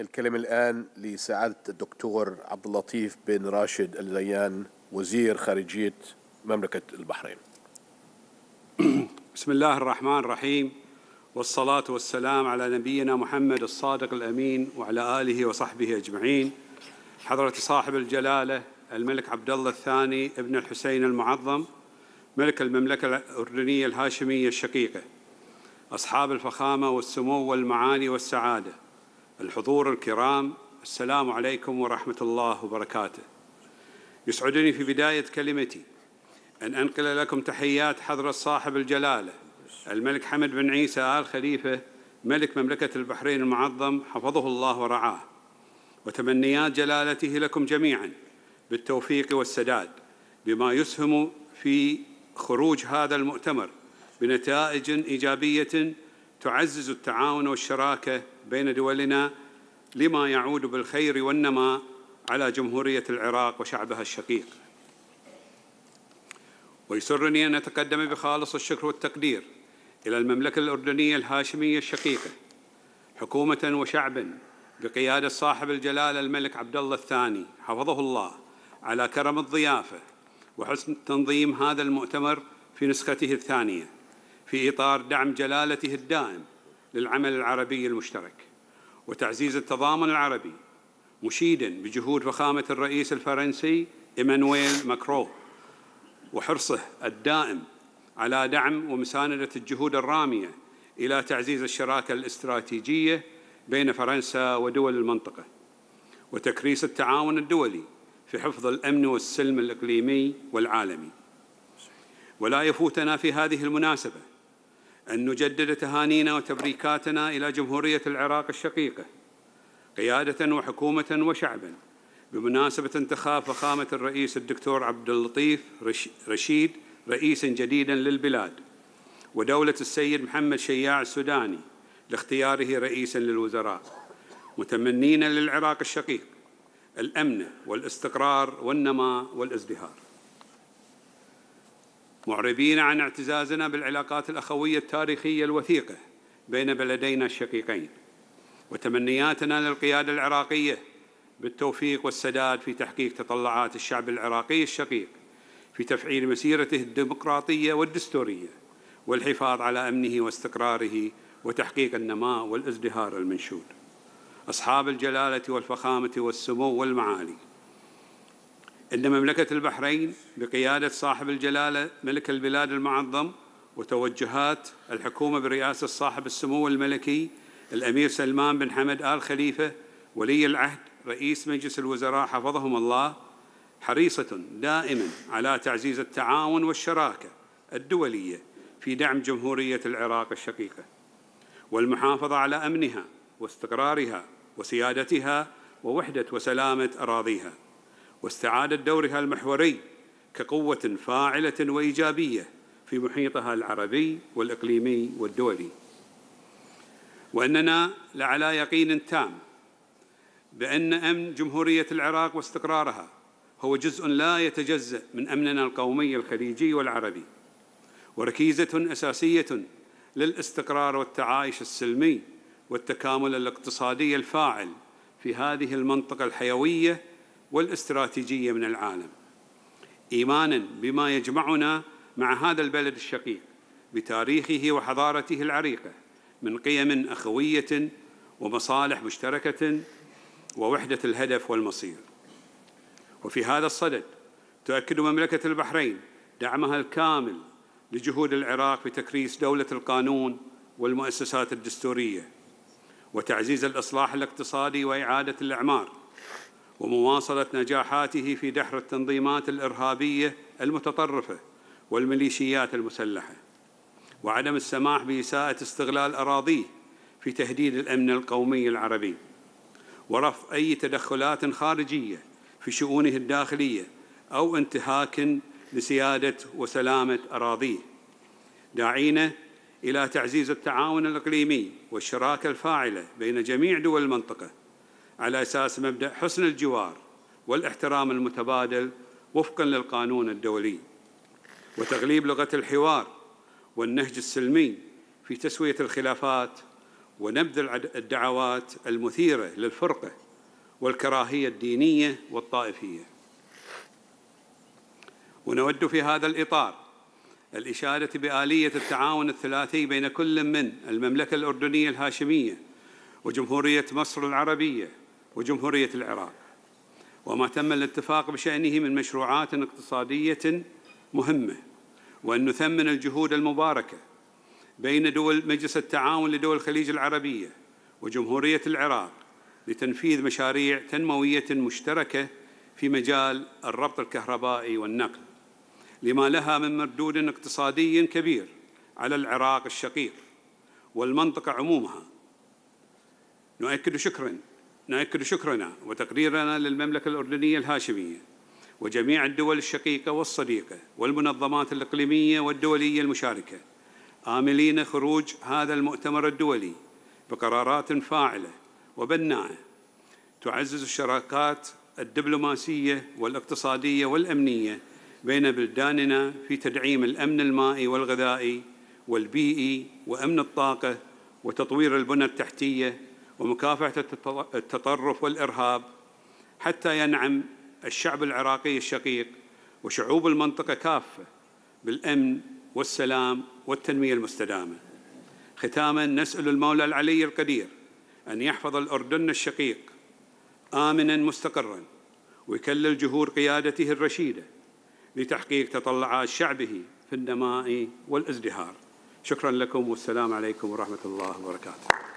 الكلمة الآن لسعادة الدكتور عبد اللطيف بن راشد الليان وزير خارجية مملكة البحرين بسم الله الرحمن الرحيم والصلاة والسلام على نبينا محمد الصادق الأمين وعلى آله وصحبه أجمعين حضرة صاحب الجلالة الملك عبد الله الثاني ابن الحسين المعظم ملك المملكة الأردنية الهاشمية الشقيقة أصحاب الفخامة والسمو والمعالي والسعادة الحضور الكرام السلام عليكم ورحمة الله وبركاته يسعدني في بداية كلمتي أن أنقل لكم تحيات حضرة صاحب الجلالة الملك حمد بن عيسى آل خليفة ملك مملكة البحرين المعظم حفظه الله ورعاه وتمنيات جلالته لكم جميعا بالتوفيق والسداد بما يسهم في خروج هذا المؤتمر بنتائج إيجابية تعزز التعاون والشراكة بين دولنا لما يعود بالخير والنماء على جمهورية العراق وشعبها الشقيق ويسرني أن أتقدم بخالص الشكر والتقدير إلى المملكة الأردنية الهاشمية الشقيقة حكومة وشعبا بقيادة صاحب الجلالة الملك عبد الله الثاني حفظه الله على كرم الضيافة وحسن تنظيم هذا المؤتمر في نسخته الثانيه في إطار دعم جلالته الدائم للعمل العربي المشترك وتعزيز التضامن العربي مشيدا بجهود فخامة الرئيس الفرنسي إيمانويل ماكرو وحرصه الدائم على دعم ومساندة الجهود الرامية إلى تعزيز الشراكة الاستراتيجية بين فرنسا ودول المنطقة وتكريس التعاون الدولي في حفظ الأمن والسلم الإقليمي والعالمي ولا يفوتنا في هذه المناسبة أن نجدد تهانينا وتبريكاتنا إلى جمهورية العراق الشقيقة قيادة وحكومة وشعبا بمناسبة انتخاب فخامة الرئيس الدكتور عبد اللطيف رشيد رئيسا جديدا للبلاد ودولة السيد محمد شياع السوداني لاختياره رئيسا للوزراء متمنين للعراق الشقيق الأمن والاستقرار والنماء والازدهار معربين عن اعتزازنا بالعلاقات الأخوية التاريخية الوثيقة بين بلدينا الشقيقين وتمنياتنا للقيادة العراقية بالتوفيق والسداد في تحقيق تطلعات الشعب العراقي الشقيق في تفعيل مسيرته الديمقراطية والدستورية والحفاظ على أمنه واستقراره وتحقيق النماء والازدهار المنشود أصحاب الجلالة والفخامة والسمو والمعالي إن مملكة البحرين بقيادة صاحب الجلالة ملك البلاد المعظم وتوجهات الحكومة برئاسة صاحب السمو الملكي الأمير سلمان بن حمد آل خليفة ولي العهد رئيس مجلس الوزراء حفظهم الله حريصة دائما على تعزيز التعاون والشراكة الدولية في دعم جمهورية العراق الشقيقة والمحافظة على أمنها واستقرارها وسيادتها ووحدة وسلامة أراضيها واستعادة دورها المحوري كقوة فاعلة وإيجابية في محيطها العربي والإقليمي والدولي وأننا لعلى يقين تام بأن أمن جمهورية العراق واستقرارها هو جزء لا يتجزأ من أمننا القومي الخليجي والعربي وركيزة أساسية للاستقرار والتعايش السلمي والتكامل الاقتصادي الفاعل في هذه المنطقة الحيوية والاستراتيجية من العالم إيمانا بما يجمعنا مع هذا البلد الشقيق بتاريخه وحضارته العريقة من قيم أخوية ومصالح مشتركة ووحدة الهدف والمصير وفي هذا الصدد تؤكد مملكة البحرين دعمها الكامل لجهود العراق في تكريس دولة القانون والمؤسسات الدستورية وتعزيز الإصلاح الاقتصادي وإعادة الإعمار ومواصلة نجاحاته في دحر التنظيمات الإرهابية المتطرفة والميليشيات المسلحة وعدم السماح بإساءة استغلال أراضيه في تهديد الأمن القومي العربي ورفض أي تدخلات خارجية في شؤونه الداخلية أو انتهاك لسيادة وسلامة أراضيه داعينا إلى تعزيز التعاون الإقليمي والشراكة الفاعلة بين جميع دول المنطقة على أساس مبدأ حسن الجوار والاحترام المتبادل وفقا للقانون الدولي وتغليب لغة الحوار والنهج السلمي في تسوية الخلافات ونبذ الدعوات المثيرة للفرقة والكراهية الدينية والطائفية ونود في هذا الإطار الإشارة بآلية التعاون الثلاثي بين كل من المملكة الأردنية الهاشمية وجمهورية مصر العربية وجمهورية العراق وما تم الاتفاق بشأنه من مشروعات اقتصادية مهمة وأن نثمن الجهود المباركة بين دول مجلس التعاون لدول الخليج العربية وجمهورية العراق لتنفيذ مشاريع تنموية مشتركة في مجال الربط الكهربائي والنقل لما لها من مردود اقتصادي كبير على العراق الشقيق والمنطقة عمومها نؤكد شكراً نؤكد شكرنا وتقديرنا للمملكة الأردنية الهاشمية وجميع الدول الشقيقة والصديقة والمنظمات الإقليمية والدولية المشاركة آملين خروج هذا المؤتمر الدولي بقرارات فاعلة وبناءة تعزز الشراكات الدبلوماسية والاقتصادية والأمنية بين بلداننا في تدعيم الأمن المائي والغذائي والبيئي وأمن الطاقة وتطوير البنى التحتية ومكافحة التطرف والإرهاب حتى ينعم الشعب العراقي الشقيق وشعوب المنطقة كافة بالأمن والسلام والتنمية المستدامة ختاما نسأل المولى العلي القدير أن يحفظ الأردن الشقيق آمنا مستقرا ويكلل جهور قيادته الرشيدة لتحقيق تطلعات شعبه في النماء والازدهار شكرا لكم والسلام عليكم ورحمة الله وبركاته